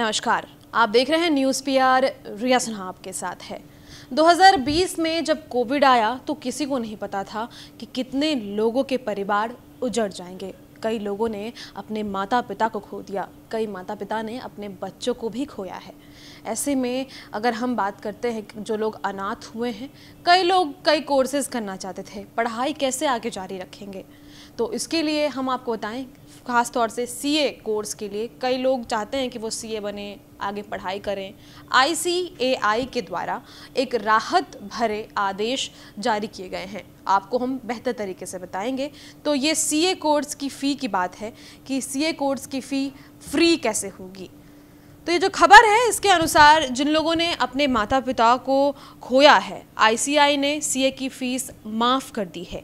नमस्कार आप देख रहे हैं न्यूज़ पी आर रिया सिन्हा आपके साथ है 2020 में जब कोविड आया तो किसी को नहीं पता था कि कितने लोगों के परिवार उजड़ जाएंगे कई लोगों ने अपने माता पिता को खो दिया कई माता पिता ने अपने बच्चों को भी खोया है ऐसे में अगर हम बात करते हैं जो लोग अनाथ हुए हैं कई लोग कई कोर्सेज करना चाहते थे पढ़ाई कैसे आगे जारी रखेंगे तो इसके लिए हम आपको बताएं ख़ास तौर से सीए कोर्स के लिए कई लोग चाहते हैं कि वो सीए बने आगे पढ़ाई करें आईसीएआई के द्वारा एक राहत भरे आदेश जारी किए गए हैं आपको हम बेहतर तरीके से बताएंगे तो ये सीए कोर्स की फ़ी की बात है कि सीए कोर्स की फ़ी फ्री कैसे होगी तो ये जो खबर है इसके अनुसार जिन लोगों ने अपने माता पिता को खोया है आईसीआई ने सीए की फ़ीस माफ़ कर दी है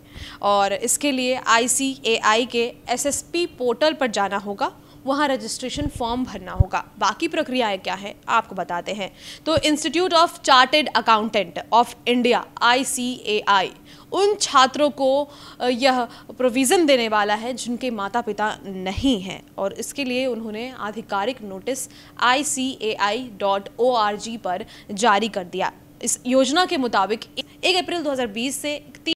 और इसके लिए आईसीएआई के एसएसपी पोर्टल पर जाना होगा वहाँ रजिस्ट्रेशन फॉर्म भरना होगा बाकी प्रक्रियाएँ क्या है आपको बताते हैं तो institute of chartered accountant of India आई उन छात्रों को यह प्रोविज़न देने वाला है जिनके माता पिता नहीं हैं और इसके लिए उन्होंने आधिकारिक नोटिस आई पर जारी कर दिया इस योजना के मुताबिक 1 अप्रैल 2020 से